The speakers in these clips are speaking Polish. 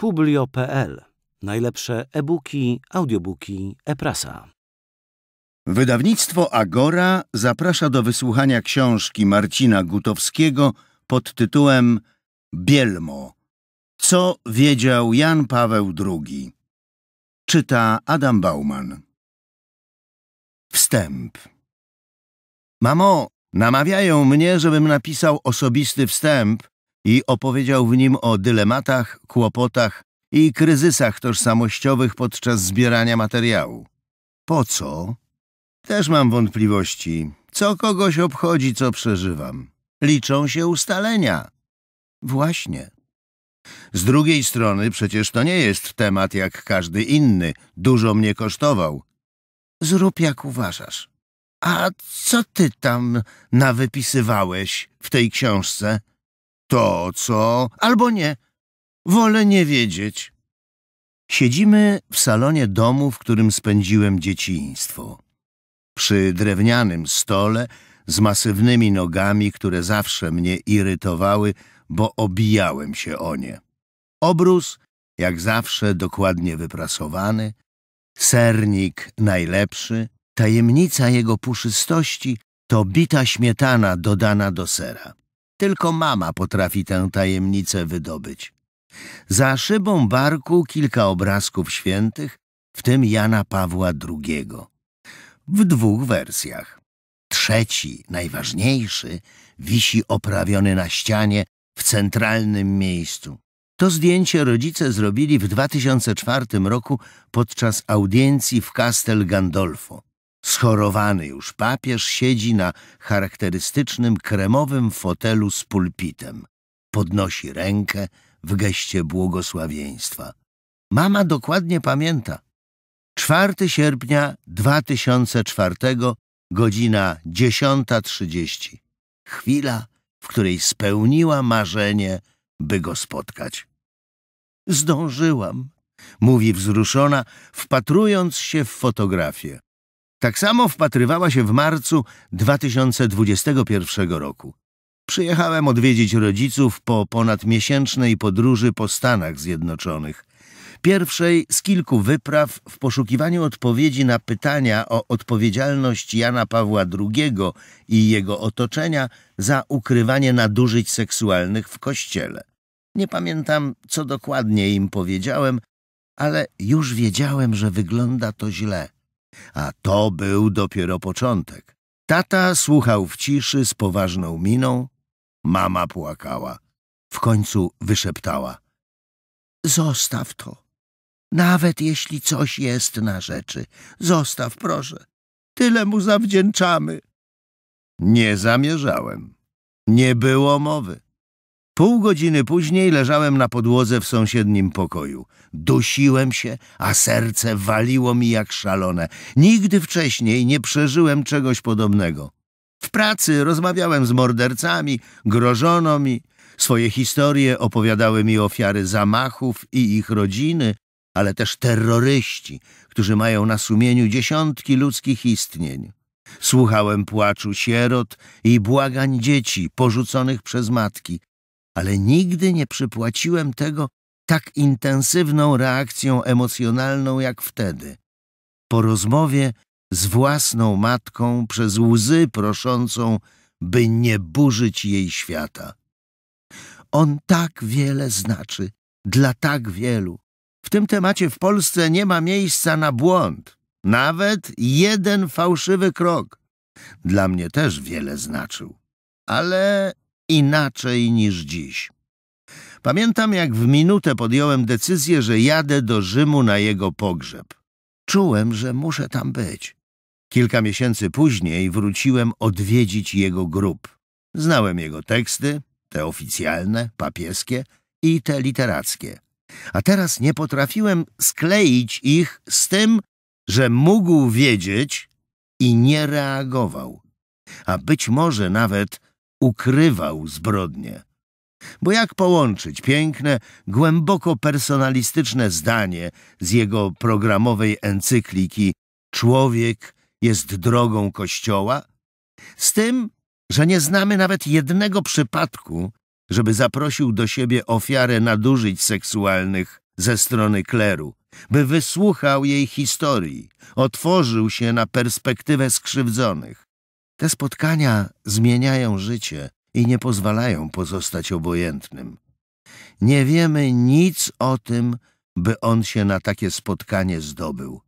publio.pl. Najlepsze e-booki, audiobooki, e-prasa. Wydawnictwo Agora zaprasza do wysłuchania książki Marcina Gutowskiego pod tytułem Bielmo. Co wiedział Jan Paweł II? Czyta Adam Bauman. Wstęp. Mamo, namawiają mnie, żebym napisał osobisty wstęp i opowiedział w nim o dylematach, kłopotach i kryzysach tożsamościowych podczas zbierania materiału. Po co? Też mam wątpliwości. Co kogoś obchodzi, co przeżywam? Liczą się ustalenia. Właśnie. Z drugiej strony przecież to nie jest temat jak każdy inny. Dużo mnie kosztował. Zrób jak uważasz. A co ty tam nawypisywałeś w tej książce? to, co, albo nie. Wolę nie wiedzieć. Siedzimy w salonie domu, w którym spędziłem dzieciństwo. Przy drewnianym stole z masywnymi nogami, które zawsze mnie irytowały, bo obijałem się o nie. Obrus, jak zawsze, dokładnie wyprasowany, sernik najlepszy, tajemnica jego puszystości to bita śmietana dodana do sera. Tylko mama potrafi tę tajemnicę wydobyć. Za szybą barku kilka obrazków świętych, w tym Jana Pawła II. W dwóch wersjach. Trzeci, najważniejszy, wisi oprawiony na ścianie w centralnym miejscu. To zdjęcie rodzice zrobili w 2004 roku podczas audiencji w Castel Gandolfo. Schorowany już papież siedzi na charakterystycznym kremowym fotelu z pulpitem. Podnosi rękę w geście błogosławieństwa. Mama dokładnie pamięta. 4 sierpnia 2004, godzina 10.30. Chwila, w której spełniła marzenie, by go spotkać. Zdążyłam, mówi wzruszona, wpatrując się w fotografię. Tak samo wpatrywała się w marcu 2021 roku. Przyjechałem odwiedzić rodziców po ponad miesięcznej podróży po Stanach Zjednoczonych. Pierwszej z kilku wypraw w poszukiwaniu odpowiedzi na pytania o odpowiedzialność Jana Pawła II i jego otoczenia za ukrywanie nadużyć seksualnych w kościele. Nie pamiętam, co dokładnie im powiedziałem, ale już wiedziałem, że wygląda to źle. A to był dopiero początek. Tata słuchał w ciszy z poważną miną, mama płakała. W końcu wyszeptała. Zostaw to. Nawet jeśli coś jest na rzeczy, zostaw proszę. Tyle mu zawdzięczamy. Nie zamierzałem. Nie było mowy. Pół godziny później leżałem na podłodze w sąsiednim pokoju. Dusiłem się, a serce waliło mi jak szalone. Nigdy wcześniej nie przeżyłem czegoś podobnego. W pracy rozmawiałem z mordercami, grożono mi. Swoje historie opowiadały mi ofiary zamachów i ich rodziny, ale też terroryści, którzy mają na sumieniu dziesiątki ludzkich istnień. Słuchałem płaczu sierot i błagań dzieci porzuconych przez matki ale nigdy nie przypłaciłem tego tak intensywną reakcją emocjonalną jak wtedy. Po rozmowie z własną matką przez łzy proszącą, by nie burzyć jej świata. On tak wiele znaczy, dla tak wielu. W tym temacie w Polsce nie ma miejsca na błąd, nawet jeden fałszywy krok. Dla mnie też wiele znaczył, ale inaczej niż dziś. Pamiętam, jak w minutę podjąłem decyzję, że jadę do Rzymu na jego pogrzeb. Czułem, że muszę tam być. Kilka miesięcy później wróciłem odwiedzić jego grób. Znałem jego teksty, te oficjalne, papieskie i te literackie. A teraz nie potrafiłem skleić ich z tym, że mógł wiedzieć i nie reagował. A być może nawet ukrywał zbrodnie. Bo jak połączyć piękne, głęboko personalistyczne zdanie z jego programowej encykliki Człowiek jest drogą Kościoła? Z tym, że nie znamy nawet jednego przypadku, żeby zaprosił do siebie ofiarę nadużyć seksualnych ze strony kleru, by wysłuchał jej historii, otworzył się na perspektywę skrzywdzonych, te spotkania zmieniają życie i nie pozwalają pozostać obojętnym. Nie wiemy nic o tym, by on się na takie spotkanie zdobył.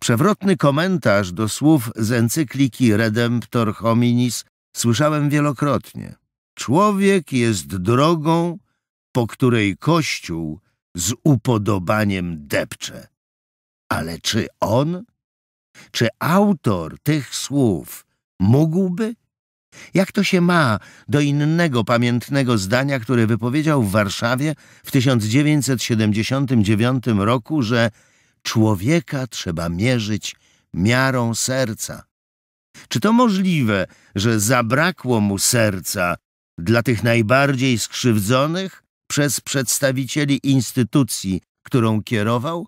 Przewrotny komentarz do słów z encykliki Redemptor Hominis słyszałem wielokrotnie. Człowiek jest drogą, po której Kościół z upodobaniem depcze. Ale czy on? Czy autor tych słów Mógłby? Jak to się ma do innego pamiętnego zdania, które wypowiedział w Warszawie w 1979 roku, że człowieka trzeba mierzyć miarą serca? Czy to możliwe, że zabrakło mu serca dla tych najbardziej skrzywdzonych przez przedstawicieli instytucji, którą kierował?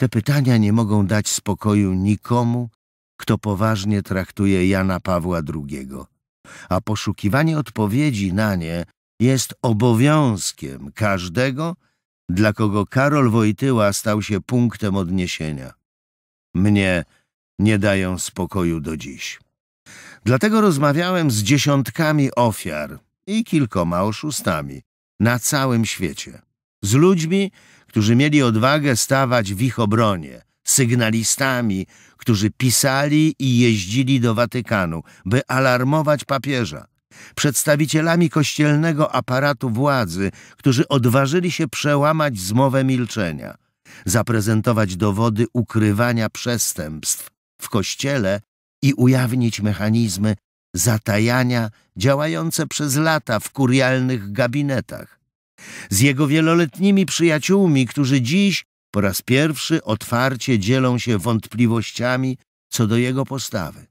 Te pytania nie mogą dać spokoju nikomu kto poważnie traktuje Jana Pawła II, a poszukiwanie odpowiedzi na nie jest obowiązkiem każdego, dla kogo Karol Wojtyła stał się punktem odniesienia. Mnie nie dają spokoju do dziś. Dlatego rozmawiałem z dziesiątkami ofiar i kilkoma oszustami na całym świecie. Z ludźmi, którzy mieli odwagę stawać w ich obronie – sygnalistami, którzy pisali i jeździli do Watykanu, by alarmować papieża, przedstawicielami kościelnego aparatu władzy, którzy odważyli się przełamać zmowę milczenia, zaprezentować dowody ukrywania przestępstw w kościele i ujawnić mechanizmy zatajania działające przez lata w kurialnych gabinetach. Z jego wieloletnimi przyjaciółmi, którzy dziś po raz pierwszy otwarcie dzielą się wątpliwościami co do jego postawy,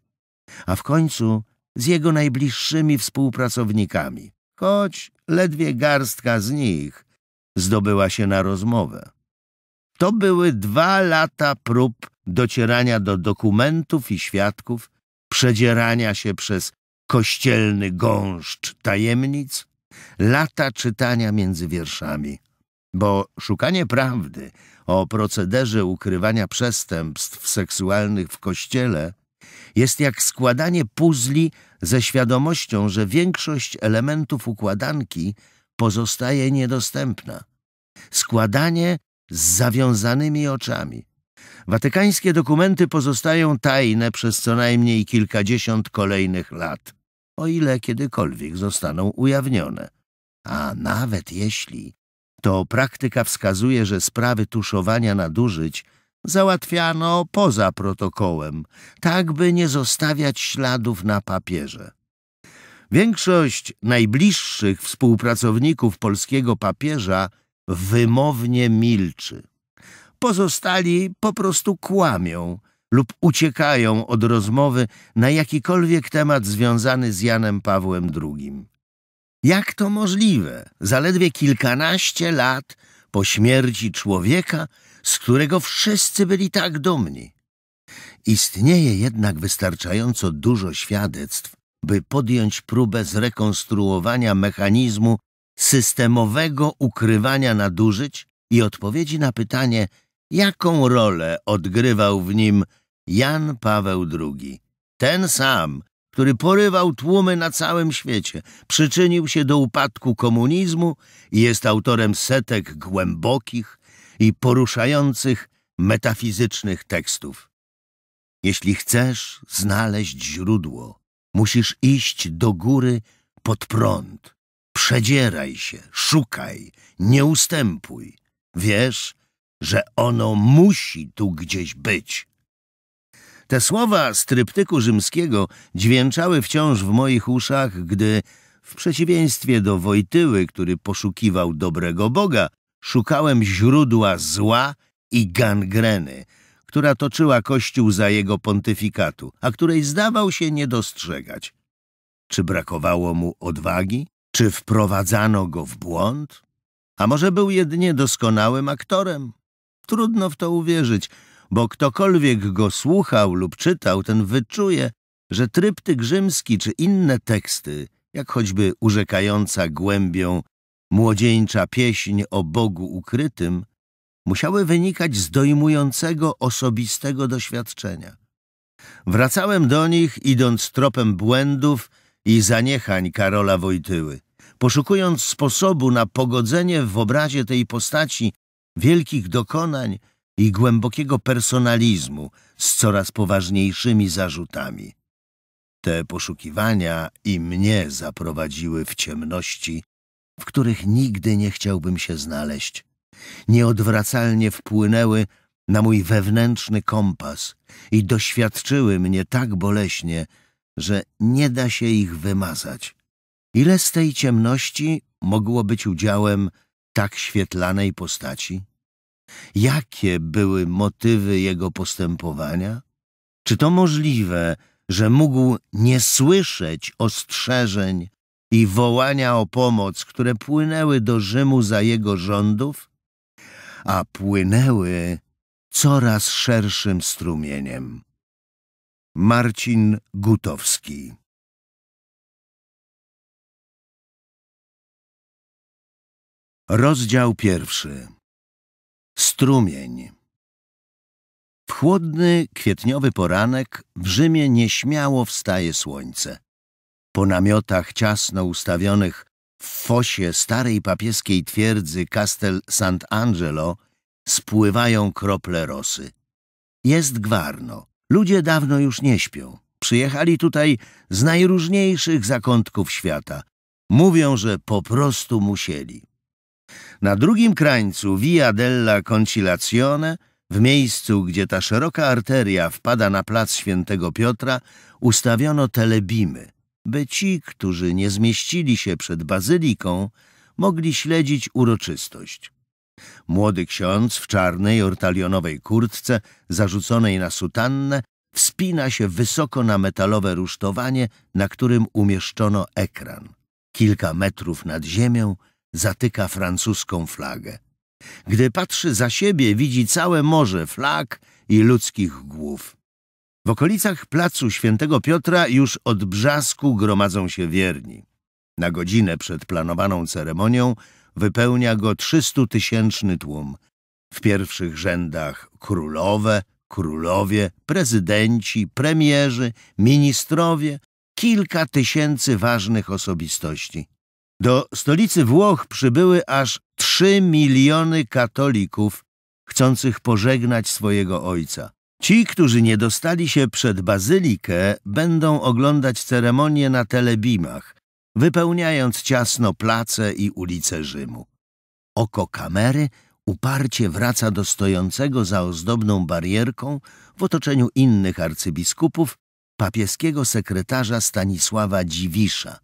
a w końcu z jego najbliższymi współpracownikami, choć ledwie garstka z nich zdobyła się na rozmowę. To były dwa lata prób docierania do dokumentów i świadków, przedzierania się przez kościelny gąszcz tajemnic, lata czytania między wierszami bo szukanie prawdy o procederze ukrywania przestępstw seksualnych w kościele jest jak składanie puzli ze świadomością, że większość elementów układanki pozostaje niedostępna. Składanie z zawiązanymi oczami. Watykańskie dokumenty pozostają tajne przez co najmniej kilkadziesiąt kolejnych lat, o ile kiedykolwiek zostaną ujawnione. A nawet jeśli to praktyka wskazuje, że sprawy tuszowania nadużyć załatwiano poza protokołem, tak by nie zostawiać śladów na papierze. Większość najbliższych współpracowników polskiego papieża wymownie milczy. Pozostali po prostu kłamią lub uciekają od rozmowy na jakikolwiek temat związany z Janem Pawłem II. Jak to możliwe? Zaledwie kilkanaście lat po śmierci człowieka, z którego wszyscy byli tak dumni. Istnieje jednak wystarczająco dużo świadectw, by podjąć próbę zrekonstruowania mechanizmu systemowego ukrywania nadużyć i odpowiedzi na pytanie, jaką rolę odgrywał w nim Jan Paweł II. Ten sam, który porywał tłumy na całym świecie, przyczynił się do upadku komunizmu i jest autorem setek głębokich i poruszających metafizycznych tekstów. Jeśli chcesz znaleźć źródło, musisz iść do góry pod prąd. Przedzieraj się, szukaj, nie ustępuj. Wiesz, że ono musi tu gdzieś być. Te słowa z tryptyku rzymskiego dźwięczały wciąż w moich uszach, gdy, w przeciwieństwie do Wojtyły, który poszukiwał dobrego Boga, szukałem źródła zła i gangreny, która toczyła Kościół za jego pontyfikatu, a której zdawał się nie dostrzegać. Czy brakowało mu odwagi? Czy wprowadzano go w błąd? A może był jedynie doskonałym aktorem? Trudno w to uwierzyć, bo ktokolwiek go słuchał lub czytał, ten wyczuje, że tryptyk rzymski czy inne teksty, jak choćby urzekająca głębią młodzieńcza pieśń o Bogu ukrytym, musiały wynikać z dojmującego osobistego doświadczenia. Wracałem do nich, idąc tropem błędów i zaniechań Karola Wojtyły, poszukując sposobu na pogodzenie w obrazie tej postaci wielkich dokonań i głębokiego personalizmu z coraz poważniejszymi zarzutami. Te poszukiwania i mnie zaprowadziły w ciemności, w których nigdy nie chciałbym się znaleźć. Nieodwracalnie wpłynęły na mój wewnętrzny kompas i doświadczyły mnie tak boleśnie, że nie da się ich wymazać. Ile z tej ciemności mogło być udziałem tak świetlanej postaci? Jakie były motywy jego postępowania? Czy to możliwe, że mógł nie słyszeć ostrzeżeń i wołania o pomoc, które płynęły do Rzymu za jego rządów? A płynęły coraz szerszym strumieniem. Marcin Gutowski Rozdział pierwszy Strumień. W chłodny, kwietniowy poranek w Rzymie nieśmiało wstaje słońce. Po namiotach ciasno ustawionych w fosie starej papieskiej twierdzy Castel Sant'Angelo spływają krople rosy. Jest gwarno. Ludzie dawno już nie śpią. Przyjechali tutaj z najróżniejszych zakątków świata. Mówią, że po prostu musieli. Na drugim krańcu Via della Conciliazione, w miejscu, gdzie ta szeroka arteria wpada na plac Świętego Piotra, ustawiono telebimy, by ci, którzy nie zmieścili się przed bazyliką, mogli śledzić uroczystość. Młody ksiądz w czarnej ortalionowej kurtce, zarzuconej na sutannę, wspina się wysoko na metalowe rusztowanie, na którym umieszczono ekran. Kilka metrów nad ziemią zatyka francuską flagę. Gdy patrzy za siebie, widzi całe morze flag i ludzkich głów. W okolicach placu Świętego Piotra już od brzasku gromadzą się wierni. Na godzinę przed planowaną ceremonią wypełnia go trzystutysięczny tysięczny tłum. W pierwszych rzędach królowe, królowie, prezydenci, premierzy, ministrowie, kilka tysięcy ważnych osobistości. Do stolicy Włoch przybyły aż trzy miliony katolików chcących pożegnać swojego ojca. Ci, którzy nie dostali się przed bazylikę, będą oglądać ceremonię na telebimach, wypełniając ciasno place i ulice Rzymu. Oko kamery uparcie wraca do stojącego za ozdobną barierką w otoczeniu innych arcybiskupów papieskiego sekretarza Stanisława Dziwisza.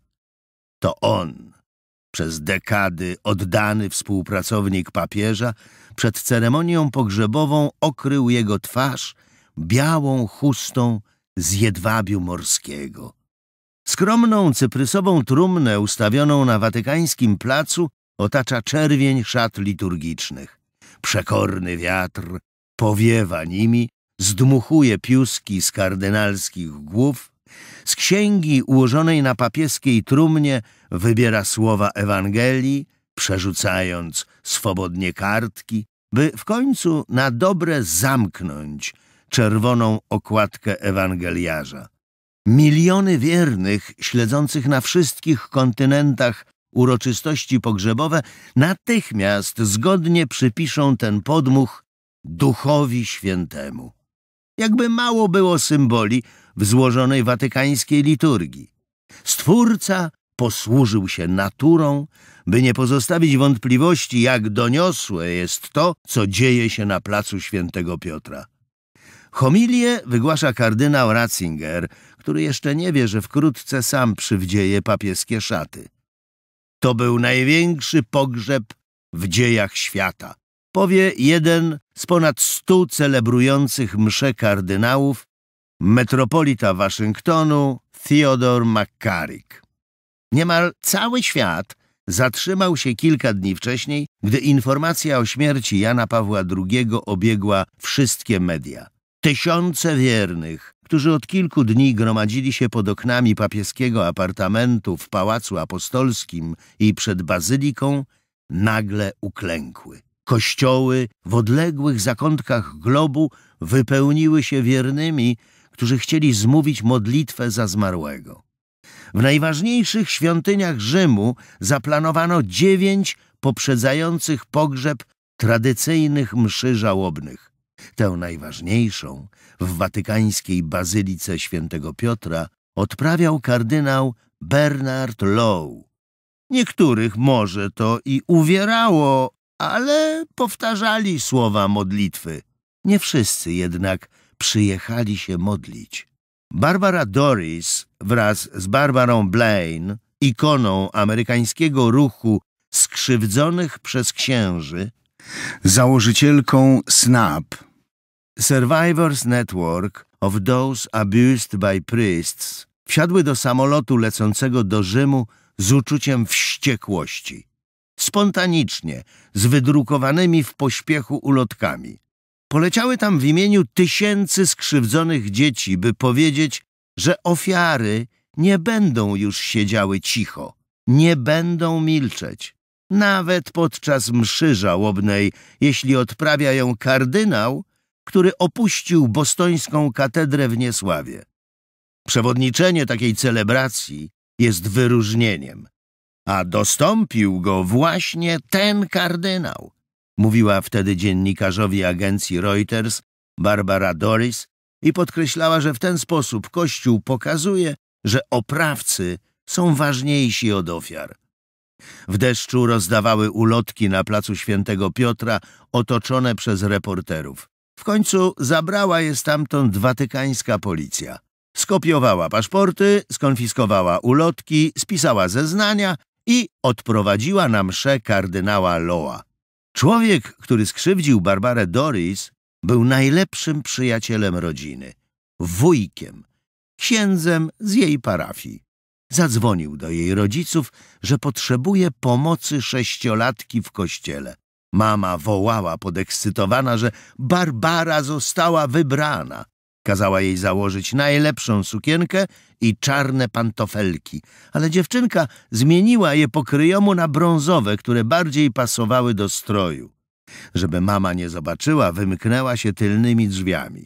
To on przez dekady oddany współpracownik papieża, przed ceremonią pogrzebową okrył jego twarz białą chustą z jedwabiu morskiego. Skromną cyprysową trumnę ustawioną na watykańskim placu otacza czerwień szat liturgicznych. Przekorny wiatr powiewa nimi, zdmuchuje piuski z kardynalskich głów, z księgi ułożonej na papieskiej trumnie wybiera słowa Ewangelii, przerzucając swobodnie kartki, by w końcu na dobre zamknąć czerwoną okładkę ewangeliarza. Miliony wiernych, śledzących na wszystkich kontynentach uroczystości pogrzebowe, natychmiast zgodnie przypiszą ten podmuch Duchowi Świętemu. Jakby mało było symboli w złożonej watykańskiej liturgii. Stwórca posłużył się naturą, by nie pozostawić wątpliwości, jak doniosłe jest to, co dzieje się na placu Świętego Piotra. Homilię wygłasza kardynał Ratzinger, który jeszcze nie wie, że wkrótce sam przywdzieje papieskie szaty. To był największy pogrzeb w dziejach świata. Powie jeden z ponad stu celebrujących msze kardynałów, metropolita Waszyngtonu Theodore McCarrick. Niemal cały świat zatrzymał się kilka dni wcześniej, gdy informacja o śmierci Jana Pawła II obiegła wszystkie media. Tysiące wiernych, którzy od kilku dni gromadzili się pod oknami papieskiego apartamentu w Pałacu Apostolskim i przed bazyliką, nagle uklękły. Kościoły w odległych zakątkach globu wypełniły się wiernymi, którzy chcieli zmówić modlitwę za zmarłego. W najważniejszych świątyniach Rzymu zaplanowano dziewięć poprzedzających pogrzeb tradycyjnych mszy żałobnych. Tę najważniejszą w watykańskiej Bazylice Świętego Piotra odprawiał kardynał Bernard Low. Niektórych może to i uwierało, ale powtarzali słowa modlitwy. Nie wszyscy jednak przyjechali się modlić. Barbara Doris wraz z Barbarą Blaine, ikoną amerykańskiego ruchu skrzywdzonych przez księży, założycielką SNAP, Survivors Network of Those Abused by Priests, wsiadły do samolotu lecącego do Rzymu z uczuciem wściekłości spontanicznie, z wydrukowanymi w pośpiechu ulotkami. Poleciały tam w imieniu tysięcy skrzywdzonych dzieci, by powiedzieć, że ofiary nie będą już siedziały cicho, nie będą milczeć. Nawet podczas mszy żałobnej, jeśli odprawia ją kardynał, który opuścił bostońską katedrę w Niesławie. Przewodniczenie takiej celebracji jest wyróżnieniem, a dostąpił go właśnie ten kardynał. Mówiła wtedy dziennikarzowi agencji Reuters Barbara Doris i podkreślała, że w ten sposób Kościół pokazuje, że oprawcy są ważniejsi od ofiar. W deszczu rozdawały ulotki na placu Świętego Piotra, otoczone przez reporterów. W końcu zabrała je stamtąd watykańska policja. Skopiowała paszporty, skonfiskowała ulotki, spisała zeznania i odprowadziła na mszę kardynała Loa. Człowiek, który skrzywdził Barbarę Doris, był najlepszym przyjacielem rodziny, wujkiem, księdzem z jej parafii. Zadzwonił do jej rodziców, że potrzebuje pomocy sześciolatki w kościele. Mama wołała podekscytowana, że Barbara została wybrana. Kazała jej założyć najlepszą sukienkę i czarne pantofelki, ale dziewczynka zmieniła je po kryjomu na brązowe, które bardziej pasowały do stroju. Żeby mama nie zobaczyła, wymknęła się tylnymi drzwiami.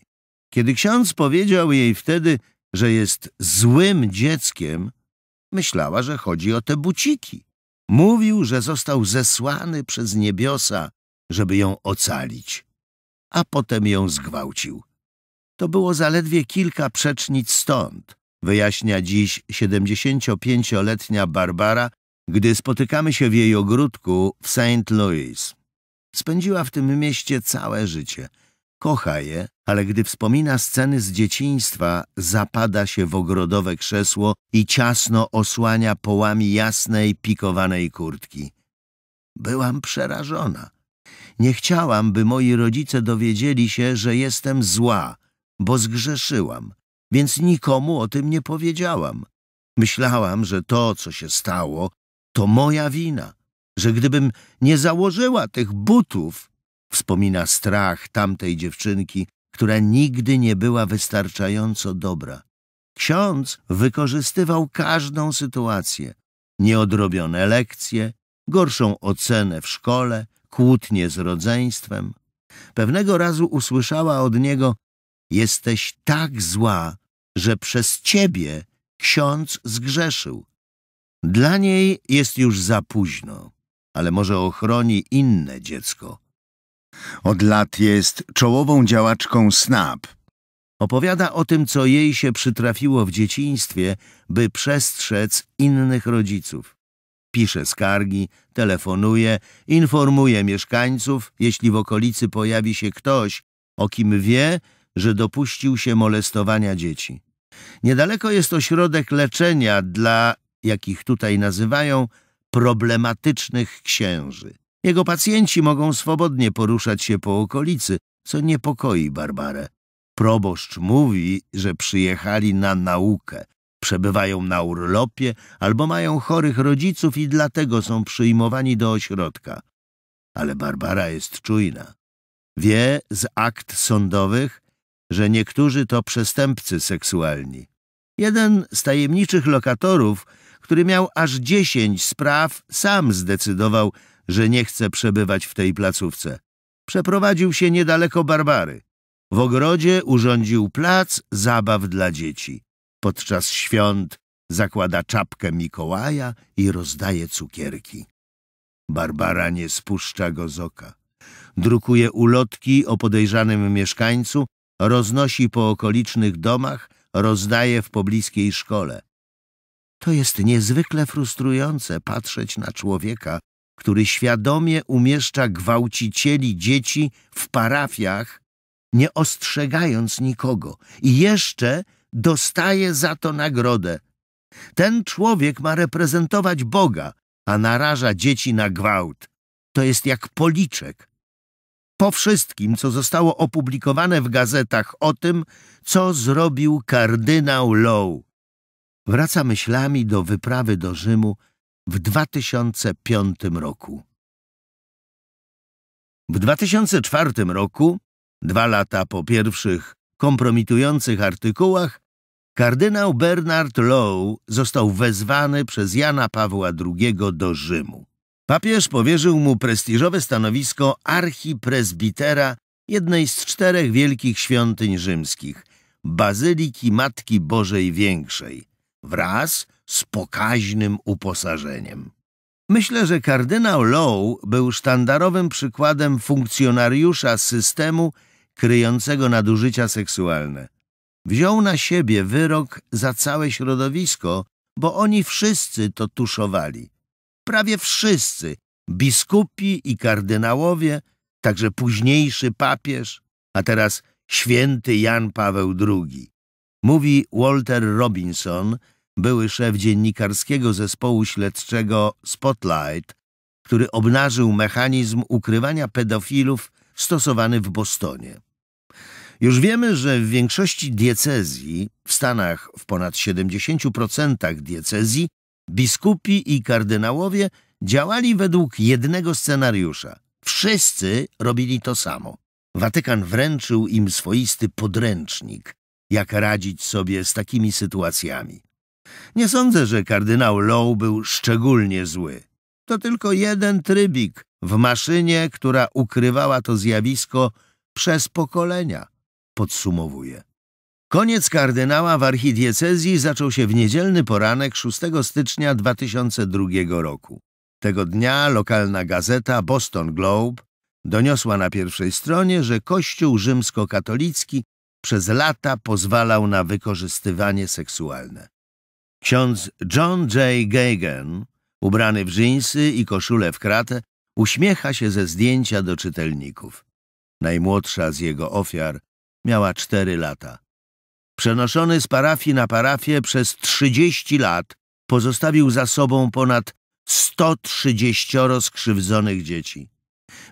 Kiedy ksiądz powiedział jej wtedy, że jest złym dzieckiem, myślała, że chodzi o te buciki. Mówił, że został zesłany przez niebiosa, żeby ją ocalić, a potem ją zgwałcił to było zaledwie kilka przecznic stąd, wyjaśnia dziś 75-letnia Barbara, gdy spotykamy się w jej ogródku w St. Louis. Spędziła w tym mieście całe życie. Kocha je, ale gdy wspomina sceny z dzieciństwa, zapada się w ogrodowe krzesło i ciasno osłania połami jasnej, pikowanej kurtki. Byłam przerażona. Nie chciałam, by moi rodzice dowiedzieli się, że jestem zła – bo zgrzeszyłam, więc nikomu o tym nie powiedziałam. Myślałam, że to, co się stało, to moja wina, że gdybym nie założyła tych butów, wspomina strach tamtej dziewczynki, która nigdy nie była wystarczająco dobra. Ksiądz wykorzystywał każdą sytuację, nieodrobione lekcje, gorszą ocenę w szkole, kłótnie z rodzeństwem. Pewnego razu usłyszała od niego, Jesteś tak zła, że przez ciebie ksiądz zgrzeszył. Dla niej jest już za późno, ale może ochroni inne dziecko. Od lat jest czołową działaczką SNAP. Opowiada o tym, co jej się przytrafiło w dzieciństwie, by przestrzec innych rodziców. Pisze skargi, telefonuje, informuje mieszkańców, jeśli w okolicy pojawi się ktoś, o kim wie że dopuścił się molestowania dzieci. Niedaleko jest ośrodek leczenia dla, jakich tutaj nazywają, problematycznych księży. Jego pacjenci mogą swobodnie poruszać się po okolicy, co niepokoi Barbarę. Proboszcz mówi, że przyjechali na naukę, przebywają na urlopie albo mają chorych rodziców i dlatego są przyjmowani do ośrodka. Ale Barbara jest czujna. Wie z akt sądowych, że niektórzy to przestępcy seksualni. Jeden z tajemniczych lokatorów, który miał aż dziesięć spraw, sam zdecydował, że nie chce przebywać w tej placówce. Przeprowadził się niedaleko Barbary. W ogrodzie urządził plac zabaw dla dzieci. Podczas świąt zakłada czapkę Mikołaja i rozdaje cukierki. Barbara nie spuszcza go z oka. Drukuje ulotki o podejrzanym mieszkańcu roznosi po okolicznych domach, rozdaje w pobliskiej szkole. To jest niezwykle frustrujące patrzeć na człowieka, który świadomie umieszcza gwałcicieli dzieci w parafiach, nie ostrzegając nikogo i jeszcze dostaje za to nagrodę. Ten człowiek ma reprezentować Boga, a naraża dzieci na gwałt. To jest jak policzek, po wszystkim, co zostało opublikowane w gazetach o tym, co zrobił kardynał Low. Wraca myślami do wyprawy do Rzymu w 2005 roku. W 2004 roku, dwa lata po pierwszych kompromitujących artykułach, kardynał Bernard Low został wezwany przez Jana Pawła II do Rzymu. Papież powierzył mu prestiżowe stanowisko archipresbitera jednej z czterech wielkich świątyń rzymskich Bazyliki Matki Bożej Większej wraz z pokaźnym uposażeniem. Myślę, że kardynał Low był sztandarowym przykładem funkcjonariusza systemu kryjącego nadużycia seksualne. Wziął na siebie wyrok za całe środowisko, bo oni wszyscy to tuszowali prawie wszyscy biskupi i kardynałowie, także późniejszy papież, a teraz święty Jan Paweł II. Mówi Walter Robinson, były szef dziennikarskiego zespołu śledczego Spotlight, który obnażył mechanizm ukrywania pedofilów stosowany w Bostonie. Już wiemy, że w większości diecezji, w Stanach w ponad 70% diecezji, Biskupi i kardynałowie działali według jednego scenariusza. Wszyscy robili to samo. Watykan wręczył im swoisty podręcznik, jak radzić sobie z takimi sytuacjami. Nie sądzę, że kardynał Low był szczególnie zły. To tylko jeden trybik w maszynie, która ukrywała to zjawisko przez pokolenia, podsumowuje. Koniec kardynała w archidiecezji zaczął się w niedzielny poranek 6 stycznia 2002 roku. Tego dnia lokalna gazeta Boston Globe doniosła na pierwszej stronie, że Kościół rzymskokatolicki przez lata pozwalał na wykorzystywanie seksualne. Ksiądz John J. Gagan, ubrany w dżinsy i koszulę w kratę, uśmiecha się ze zdjęcia do czytelników. Najmłodsza z jego ofiar miała cztery lata przenoszony z parafii na parafię przez 30 lat, pozostawił za sobą ponad 130 skrzywdzonych dzieci.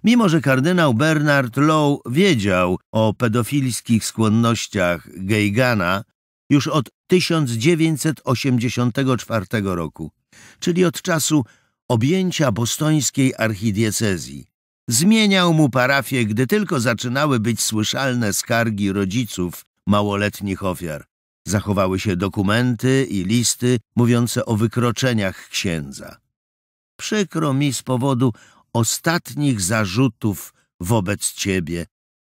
Mimo, że kardynał Bernard Low wiedział o pedofilskich skłonnościach Geigana już od 1984 roku, czyli od czasu objęcia bostońskiej archidiecezji. Zmieniał mu parafię, gdy tylko zaczynały być słyszalne skargi rodziców małoletnich ofiar. Zachowały się dokumenty i listy mówiące o wykroczeniach księdza. Przykro mi z powodu ostatnich zarzutów wobec ciebie.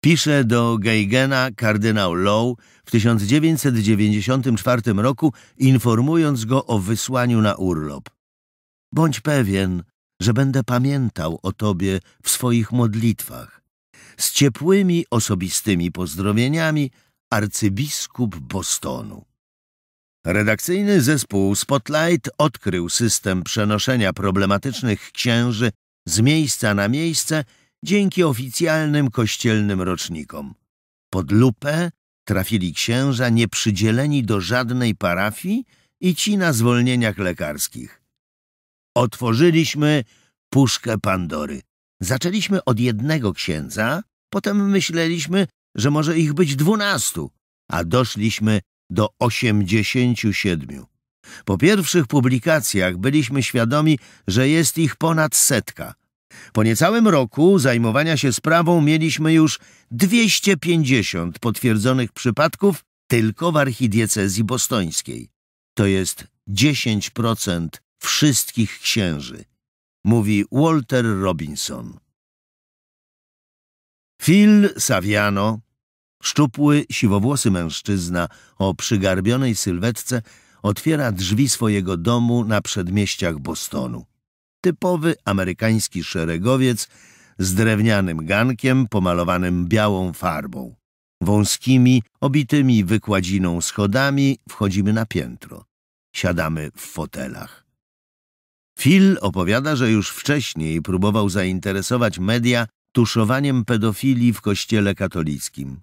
Pisze do Geigena kardynał Low w 1994 roku, informując go o wysłaniu na urlop. Bądź pewien, że będę pamiętał o tobie w swoich modlitwach. Z ciepłymi, osobistymi pozdrowieniami arcybiskup Bostonu. Redakcyjny zespół Spotlight odkrył system przenoszenia problematycznych księży z miejsca na miejsce dzięki oficjalnym kościelnym rocznikom. Pod lupę trafili księża nieprzydzieleni do żadnej parafii i ci na zwolnieniach lekarskich. Otworzyliśmy puszkę Pandory. Zaczęliśmy od jednego księdza, potem myśleliśmy, że może ich być dwunastu, a doszliśmy do osiemdziesięciu siedmiu. Po pierwszych publikacjach byliśmy świadomi, że jest ich ponad setka. Po niecałym roku zajmowania się sprawą mieliśmy już 250 potwierdzonych przypadków tylko w archidiecezji bostońskiej. To jest 10% wszystkich księży, mówi Walter Robinson. Phil Saviano, szczupły, siwowłosy mężczyzna o przygarbionej sylwetce, otwiera drzwi swojego domu na przedmieściach Bostonu. Typowy amerykański szeregowiec z drewnianym gankiem pomalowanym białą farbą. Wąskimi, obitymi wykładziną schodami wchodzimy na piętro. Siadamy w fotelach. Phil opowiada, że już wcześniej próbował zainteresować media tuszowaniem pedofilii w Kościele katolickim.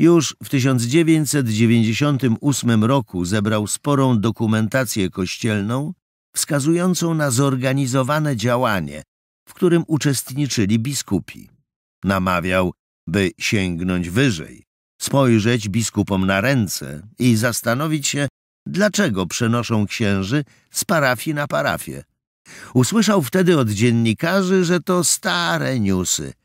Już w 1998 roku zebrał sporą dokumentację kościelną wskazującą na zorganizowane działanie, w którym uczestniczyli biskupi. Namawiał, by sięgnąć wyżej, spojrzeć biskupom na ręce i zastanowić się, dlaczego przenoszą księży z parafii na parafię. Usłyszał wtedy od dziennikarzy, że to stare newsy –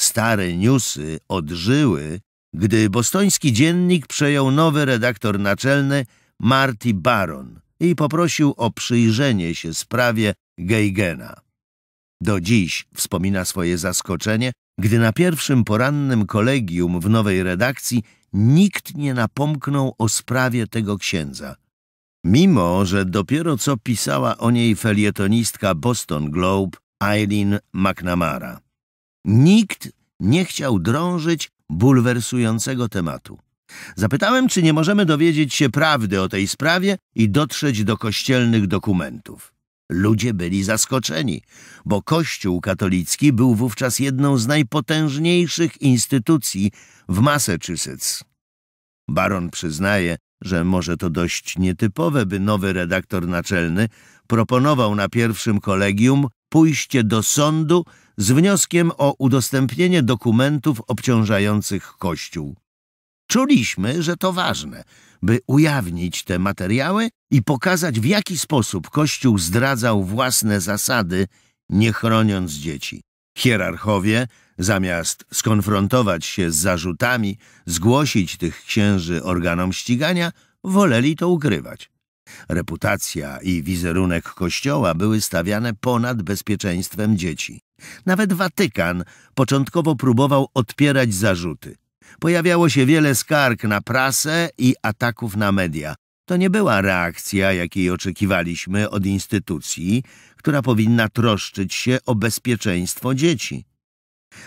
Stare newsy odżyły, gdy bostoński dziennik przejął nowy redaktor naczelny Marty Baron i poprosił o przyjrzenie się sprawie Geigena. Do dziś wspomina swoje zaskoczenie, gdy na pierwszym porannym kolegium w nowej redakcji nikt nie napomknął o sprawie tego księdza. Mimo, że dopiero co pisała o niej felietonistka Boston Globe Eileen McNamara. Nikt nie chciał drążyć bulwersującego tematu. Zapytałem, czy nie możemy dowiedzieć się prawdy o tej sprawie i dotrzeć do kościelnych dokumentów. Ludzie byli zaskoczeni, bo Kościół katolicki był wówczas jedną z najpotężniejszych instytucji w Massachusetts. Baron przyznaje, że może to dość nietypowe, by nowy redaktor naczelny proponował na pierwszym kolegium pójście do sądu z wnioskiem o udostępnienie dokumentów obciążających Kościół. Czuliśmy, że to ważne, by ujawnić te materiały i pokazać, w jaki sposób Kościół zdradzał własne zasady, nie chroniąc dzieci. Hierarchowie, zamiast skonfrontować się z zarzutami, zgłosić tych księży organom ścigania, woleli to ukrywać. Reputacja i wizerunek Kościoła były stawiane ponad bezpieczeństwem dzieci. Nawet Watykan początkowo próbował odpierać zarzuty. Pojawiało się wiele skarg na prasę i ataków na media. To nie była reakcja, jakiej oczekiwaliśmy od instytucji, która powinna troszczyć się o bezpieczeństwo dzieci.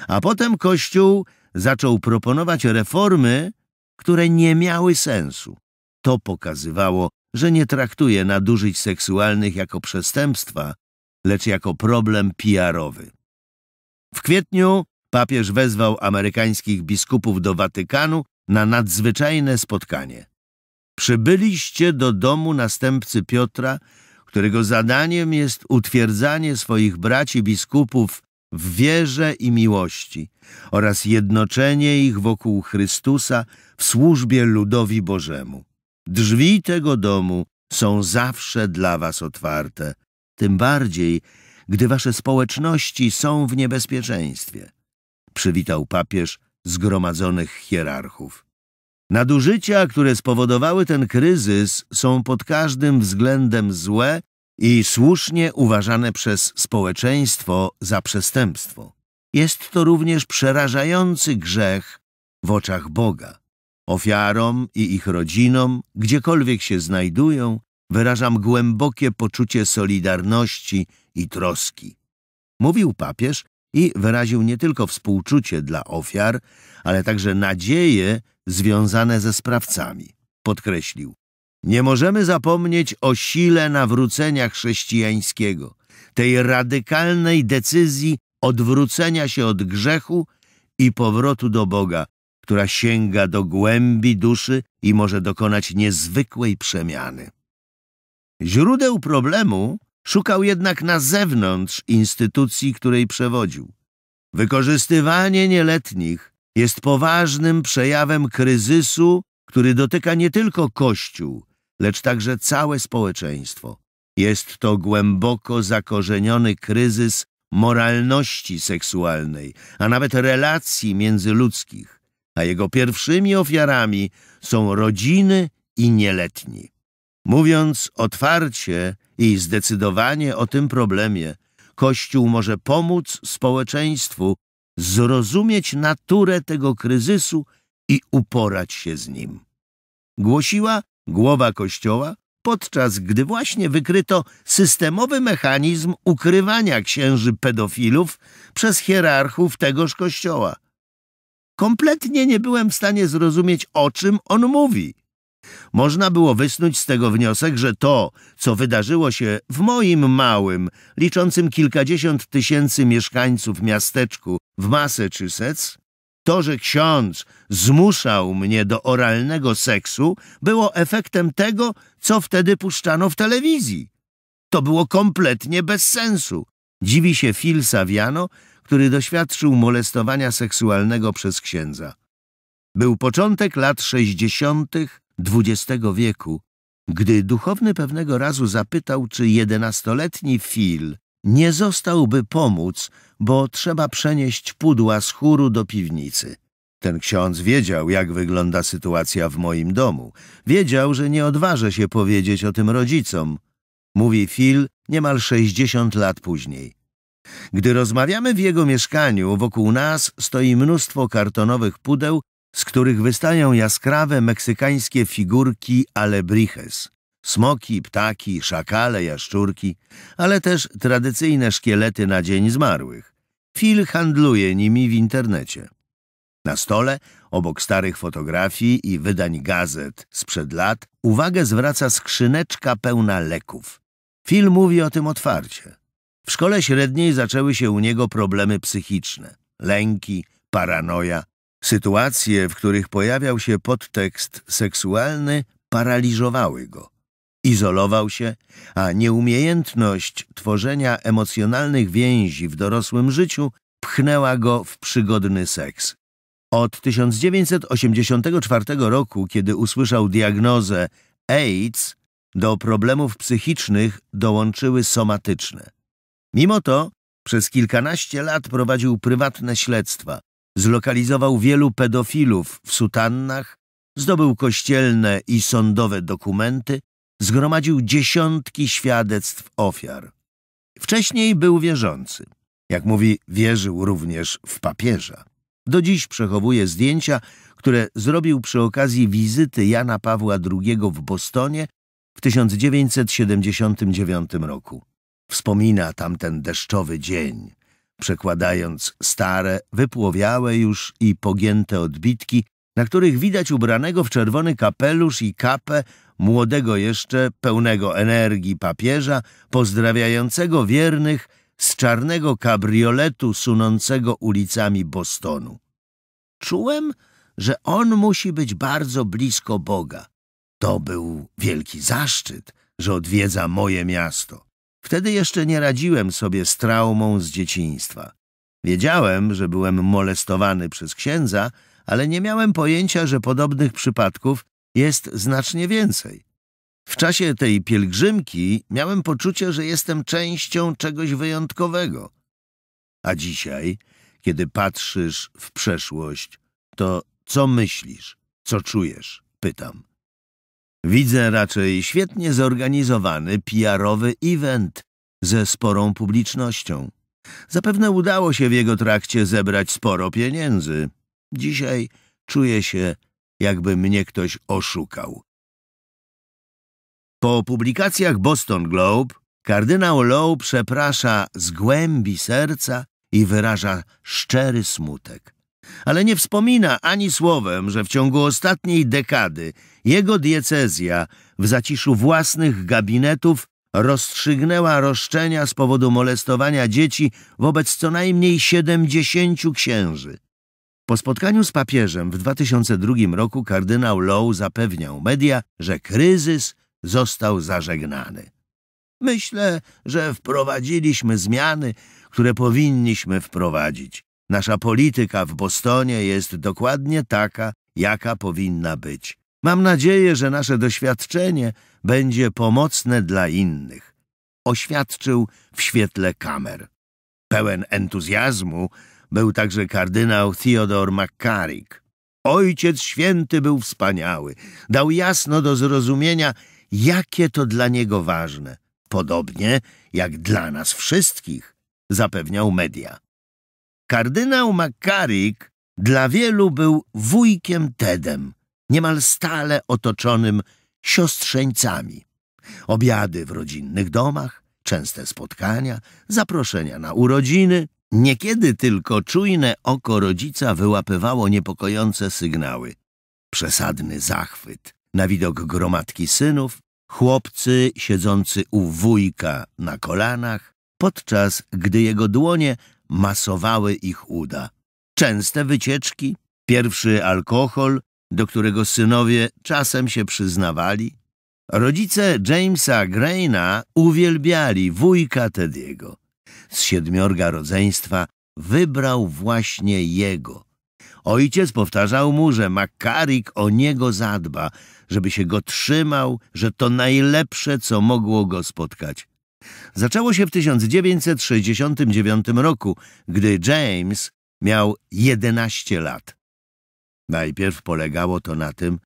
A potem Kościół zaczął proponować reformy, które nie miały sensu. To pokazywało, że nie traktuje nadużyć seksualnych jako przestępstwa, lecz jako problem PR-owy. W kwietniu papież wezwał amerykańskich biskupów do Watykanu na nadzwyczajne spotkanie. Przybyliście do domu następcy Piotra, którego zadaniem jest utwierdzanie swoich braci biskupów w wierze i miłości oraz jednoczenie ich wokół Chrystusa w służbie ludowi Bożemu. Drzwi tego domu są zawsze dla was otwarte, tym bardziej, gdy wasze społeczności są w niebezpieczeństwie. Przywitał papież zgromadzonych hierarchów. Nadużycia, które spowodowały ten kryzys, są pod każdym względem złe i słusznie uważane przez społeczeństwo za przestępstwo. Jest to również przerażający grzech w oczach Boga. Ofiarom i ich rodzinom, gdziekolwiek się znajdują, Wyrażam głębokie poczucie solidarności i troski. Mówił papież i wyraził nie tylko współczucie dla ofiar, ale także nadzieje związane ze sprawcami. Podkreślił. Nie możemy zapomnieć o sile nawrócenia chrześcijańskiego, tej radykalnej decyzji odwrócenia się od grzechu i powrotu do Boga, która sięga do głębi duszy i może dokonać niezwykłej przemiany. Źródeł problemu szukał jednak na zewnątrz instytucji, której przewodził. Wykorzystywanie nieletnich jest poważnym przejawem kryzysu, który dotyka nie tylko Kościół, lecz także całe społeczeństwo. Jest to głęboko zakorzeniony kryzys moralności seksualnej, a nawet relacji międzyludzkich, a jego pierwszymi ofiarami są rodziny i nieletni. Mówiąc otwarcie i zdecydowanie o tym problemie, Kościół może pomóc społeczeństwu zrozumieć naturę tego kryzysu i uporać się z nim. Głosiła głowa Kościoła, podczas gdy właśnie wykryto systemowy mechanizm ukrywania księży pedofilów przez hierarchów tegoż Kościoła. Kompletnie nie byłem w stanie zrozumieć, o czym on mówi – można było wysnuć z tego wniosek, że to, co wydarzyło się w moim małym, liczącym kilkadziesiąt tysięcy mieszkańców miasteczku w Massachusetts, to, że ksiądz zmuszał mnie do oralnego seksu, było efektem tego, co wtedy puszczano w telewizji. To było kompletnie bez sensu. Dziwi się Phil Saviano, który doświadczył molestowania seksualnego przez księdza. Był początek lat sześćdziesiątych XX wieku, gdy duchowny pewnego razu zapytał, czy jedenastoletni Phil nie zostałby pomóc, bo trzeba przenieść pudła z chóru do piwnicy. Ten ksiądz wiedział, jak wygląda sytuacja w moim domu. Wiedział, że nie odważę się powiedzieć o tym rodzicom. Mówi Phil niemal 60 lat później. Gdy rozmawiamy w jego mieszkaniu, wokół nas stoi mnóstwo kartonowych pudeł z których wystają jaskrawe meksykańskie figurki alebriches. Smoki, ptaki, szakale, jaszczurki, ale też tradycyjne szkielety na Dzień Zmarłych. Phil handluje nimi w internecie. Na stole, obok starych fotografii i wydań gazet sprzed lat, uwagę zwraca skrzyneczka pełna leków. Phil mówi o tym otwarcie. W szkole średniej zaczęły się u niego problemy psychiczne, lęki, paranoja, Sytuacje, w których pojawiał się podtekst seksualny, paraliżowały go. Izolował się, a nieumiejętność tworzenia emocjonalnych więzi w dorosłym życiu pchnęła go w przygodny seks. Od 1984 roku, kiedy usłyszał diagnozę AIDS, do problemów psychicznych dołączyły somatyczne. Mimo to przez kilkanaście lat prowadził prywatne śledztwa, Zlokalizował wielu pedofilów w sutannach, zdobył kościelne i sądowe dokumenty, zgromadził dziesiątki świadectw ofiar. Wcześniej był wierzący. Jak mówi, wierzył również w papieża. Do dziś przechowuje zdjęcia, które zrobił przy okazji wizyty Jana Pawła II w Bostonie w 1979 roku. Wspomina tamten deszczowy dzień przekładając stare, wypłowiałe już i pogięte odbitki, na których widać ubranego w czerwony kapelusz i kapę młodego jeszcze, pełnego energii papieża, pozdrawiającego wiernych z czarnego kabrioletu sunącego ulicami Bostonu. Czułem, że on musi być bardzo blisko Boga. To był wielki zaszczyt, że odwiedza moje miasto. Wtedy jeszcze nie radziłem sobie z traumą z dzieciństwa. Wiedziałem, że byłem molestowany przez księdza, ale nie miałem pojęcia, że podobnych przypadków jest znacznie więcej. W czasie tej pielgrzymki miałem poczucie, że jestem częścią czegoś wyjątkowego. A dzisiaj, kiedy patrzysz w przeszłość, to co myślisz, co czujesz? Pytam. Widzę raczej świetnie zorganizowany PR-owy event ze sporą publicznością. Zapewne udało się w jego trakcie zebrać sporo pieniędzy. Dzisiaj czuję się, jakby mnie ktoś oszukał. Po publikacjach Boston Globe kardynał Lowe przeprasza z głębi serca i wyraża szczery smutek ale nie wspomina ani słowem, że w ciągu ostatniej dekady jego diecezja w zaciszu własnych gabinetów rozstrzygnęła roszczenia z powodu molestowania dzieci wobec co najmniej 70 księży. Po spotkaniu z papieżem w 2002 roku kardynał Low zapewniał media, że kryzys został zażegnany. Myślę, że wprowadziliśmy zmiany, które powinniśmy wprowadzić, Nasza polityka w Bostonie jest dokładnie taka, jaka powinna być. Mam nadzieję, że nasze doświadczenie będzie pomocne dla innych. Oświadczył w świetle kamer. Pełen entuzjazmu był także kardynał Theodor McCarrick. Ojciec święty był wspaniały. Dał jasno do zrozumienia, jakie to dla niego ważne. Podobnie jak dla nas wszystkich, zapewniał media. Kardynał Makaryk dla wielu był wujkiem Tedem, niemal stale otoczonym siostrzeńcami. Obiady w rodzinnych domach, częste spotkania, zaproszenia na urodziny. Niekiedy tylko czujne oko rodzica wyłapywało niepokojące sygnały. Przesadny zachwyt na widok gromadki synów, chłopcy siedzący u wujka na kolanach, podczas gdy jego dłonie masowały ich uda. Częste wycieczki, pierwszy alkohol, do którego synowie czasem się przyznawali. Rodzice Jamesa Greina uwielbiali wujka Tediego. Z siedmiorga rodzeństwa wybrał właśnie jego. Ojciec powtarzał mu, że Makarik o niego zadba, żeby się go trzymał, że to najlepsze, co mogło go spotkać. Zaczęło się w 1969 roku, gdy James miał 11 lat. Najpierw polegało to na tym,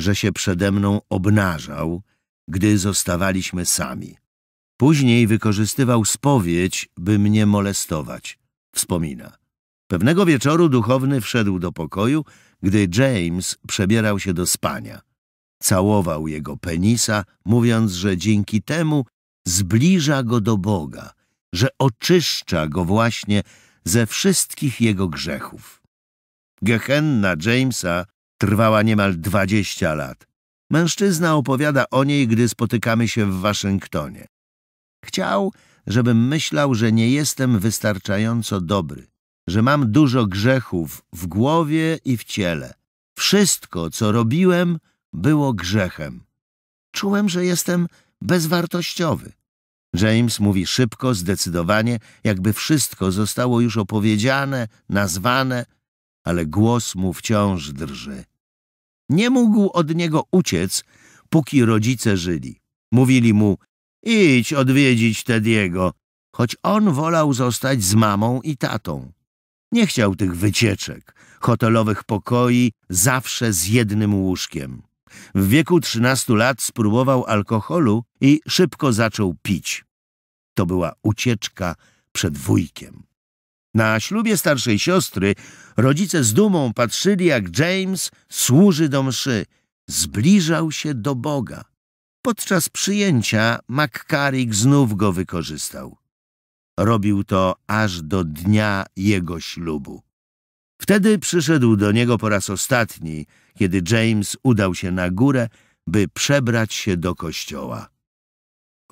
że się przede mną obnażał, gdy zostawaliśmy sami. Później wykorzystywał spowiedź, by mnie molestować, wspomina. Pewnego wieczoru duchowny wszedł do pokoju, gdy James przebierał się do spania. Całował jego penisa, mówiąc, że dzięki temu zbliża go do Boga, że oczyszcza go właśnie ze wszystkich jego grzechów. Gehenna Jamesa trwała niemal dwadzieścia lat. Mężczyzna opowiada o niej, gdy spotykamy się w Waszyngtonie. Chciał, żebym myślał, że nie jestem wystarczająco dobry, że mam dużo grzechów w głowie i w ciele. Wszystko, co robiłem, było grzechem. Czułem, że jestem bezwartościowy. James mówi szybko, zdecydowanie, jakby wszystko zostało już opowiedziane, nazwane, ale głos mu wciąż drży. Nie mógł od niego uciec, póki rodzice żyli. Mówili mu, idź odwiedzić Tediego, choć on wolał zostać z mamą i tatą. Nie chciał tych wycieczek, hotelowych pokoi, zawsze z jednym łóżkiem. W wieku 13 lat spróbował alkoholu i szybko zaczął pić. To była ucieczka przed wujkiem. Na ślubie starszej siostry rodzice z dumą patrzyli, jak James służy do mszy. Zbliżał się do Boga. Podczas przyjęcia McCarrick znów go wykorzystał. Robił to aż do dnia jego ślubu. Wtedy przyszedł do niego po raz ostatni, kiedy James udał się na górę, by przebrać się do kościoła.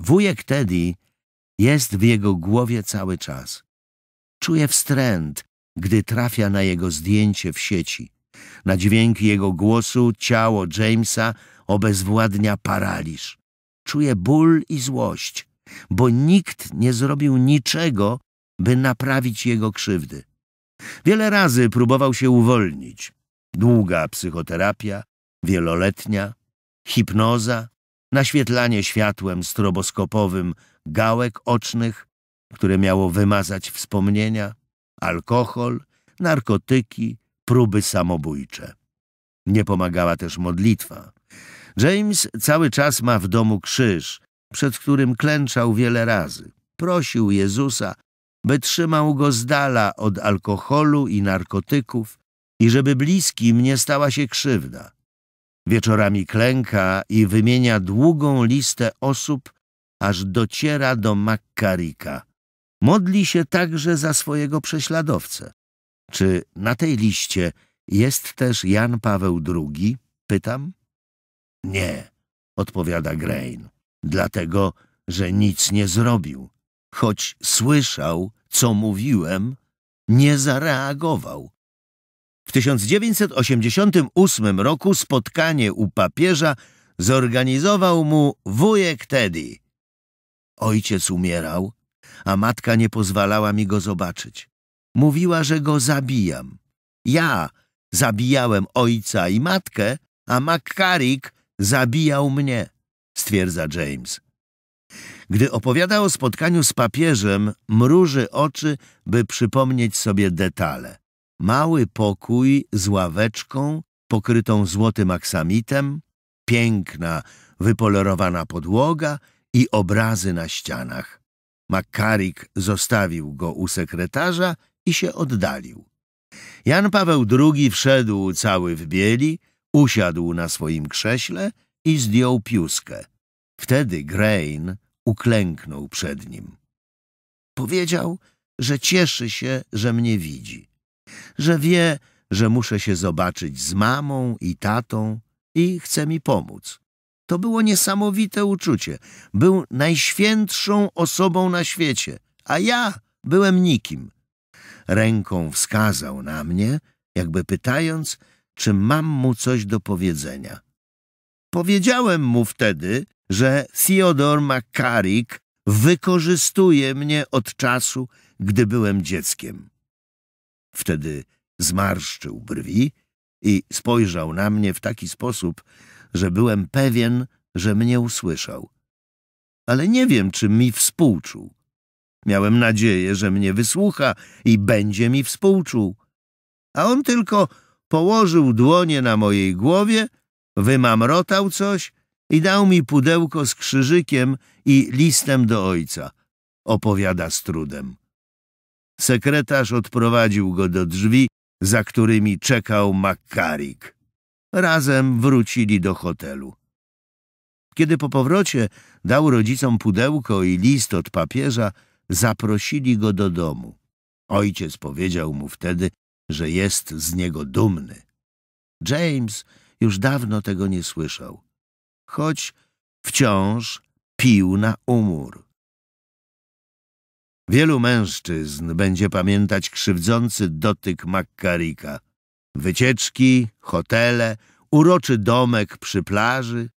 Wujek Teddy jest w jego głowie cały czas. Czuje wstręt, gdy trafia na jego zdjęcie w sieci. Na dźwięki jego głosu ciało Jamesa obezwładnia paraliż. Czuje ból i złość, bo nikt nie zrobił niczego, by naprawić jego krzywdy. Wiele razy próbował się uwolnić. Długa psychoterapia, wieloletnia, hipnoza, naświetlanie światłem stroboskopowym gałek ocznych, które miało wymazać wspomnienia, alkohol, narkotyki, próby samobójcze. Nie pomagała też modlitwa. James cały czas ma w domu krzyż, przed którym klęczał wiele razy. Prosił Jezusa, by trzymał go z dala od alkoholu i narkotyków i żeby bliskim nie stała się krzywda. Wieczorami klęka i wymienia długą listę osób, aż dociera do Makkarika. Modli się także za swojego prześladowcę. Czy na tej liście jest też Jan Paweł II? Pytam. Nie, odpowiada Grain, dlatego, że nic nie zrobił. Choć słyszał, co mówiłem, nie zareagował. W 1988 roku spotkanie u papieża zorganizował mu wujek Teddy. Ojciec umierał, a matka nie pozwalała mi go zobaczyć. Mówiła, że go zabijam. Ja zabijałem ojca i matkę, a McCarrick zabijał mnie, stwierdza James. Gdy opowiada o spotkaniu z papieżem, mruży oczy, by przypomnieć sobie detale. Mały pokój z ławeczką pokrytą złotym aksamitem, piękna, wypolerowana podłoga i obrazy na ścianach. Makarik zostawił go u sekretarza i się oddalił. Jan Paweł II wszedł cały w bieli, usiadł na swoim krześle i zdjął piuskę. Wtedy Grain uklęknął przed nim. Powiedział, że cieszy się, że mnie widzi że wie, że muszę się zobaczyć z mamą i tatą i chce mi pomóc. To było niesamowite uczucie. Był najświętszą osobą na świecie, a ja byłem nikim. Ręką wskazał na mnie, jakby pytając, czy mam mu coś do powiedzenia. Powiedziałem mu wtedy, że Theodore McCarrick wykorzystuje mnie od czasu, gdy byłem dzieckiem. Wtedy zmarszczył brwi i spojrzał na mnie w taki sposób, że byłem pewien, że mnie usłyszał. Ale nie wiem, czy mi współczuł. Miałem nadzieję, że mnie wysłucha i będzie mi współczuł. A on tylko położył dłonie na mojej głowie, wymamrotał coś i dał mi pudełko z krzyżykiem i listem do ojca, opowiada z trudem. Sekretarz odprowadził go do drzwi, za którymi czekał Makarik. Razem wrócili do hotelu. Kiedy po powrocie dał rodzicom pudełko i list od papieża, zaprosili go do domu. Ojciec powiedział mu wtedy, że jest z niego dumny. James już dawno tego nie słyszał, choć wciąż pił na umór. Wielu mężczyzn będzie pamiętać krzywdzący dotyk Makkarika. Wycieczki, hotele, uroczy domek przy plaży.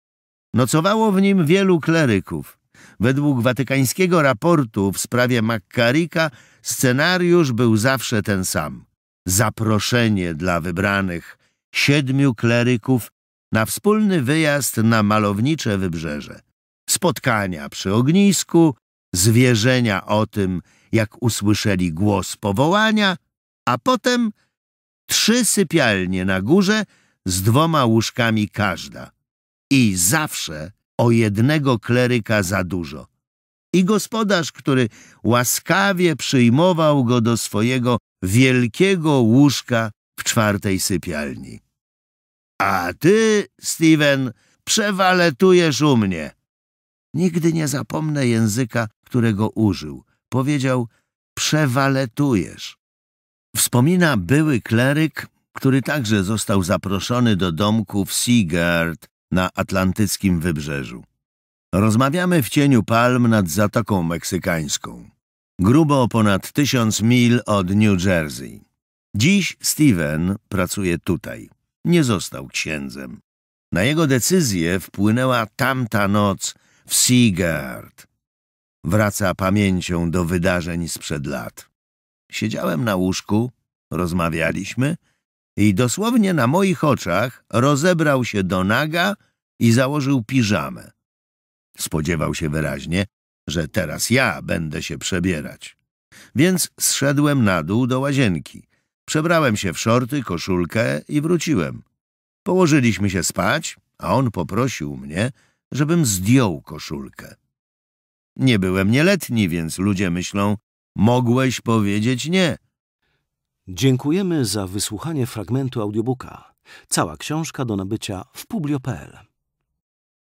Nocowało w nim wielu kleryków. Według watykańskiego raportu w sprawie Makkarika scenariusz był zawsze ten sam. Zaproszenie dla wybranych siedmiu kleryków na wspólny wyjazd na malownicze wybrzeże. Spotkania przy ognisku, zwierzenia o tym, jak usłyszeli głos powołania, a potem trzy sypialnie na górze z dwoma łóżkami każda. I zawsze o jednego kleryka za dużo. I gospodarz, który łaskawie przyjmował go do swojego wielkiego łóżka w czwartej sypialni. A ty, Steven, przewaletujesz u mnie. Nigdy nie zapomnę języka którego użył. Powiedział, przewaletujesz. Wspomina były kleryk, który także został zaproszony do domku w Seaguard na atlantyckim wybrzeżu. Rozmawiamy w cieniu palm nad Zatoką Meksykańską, grubo ponad tysiąc mil od New Jersey. Dziś Steven pracuje tutaj. Nie został księdzem. Na jego decyzję wpłynęła tamta noc w Seaguard wraca pamięcią do wydarzeń sprzed lat. Siedziałem na łóżku, rozmawialiśmy i dosłownie na moich oczach rozebrał się do naga i założył piżamę. Spodziewał się wyraźnie, że teraz ja będę się przebierać. Więc zszedłem na dół do łazienki. Przebrałem się w szorty, koszulkę i wróciłem. Położyliśmy się spać, a on poprosił mnie, żebym zdjął koszulkę. Nie byłem nieletni, więc ludzie myślą, mogłeś powiedzieć nie. Dziękujemy za wysłuchanie fragmentu audiobooka. Cała książka do nabycia w publio.pl.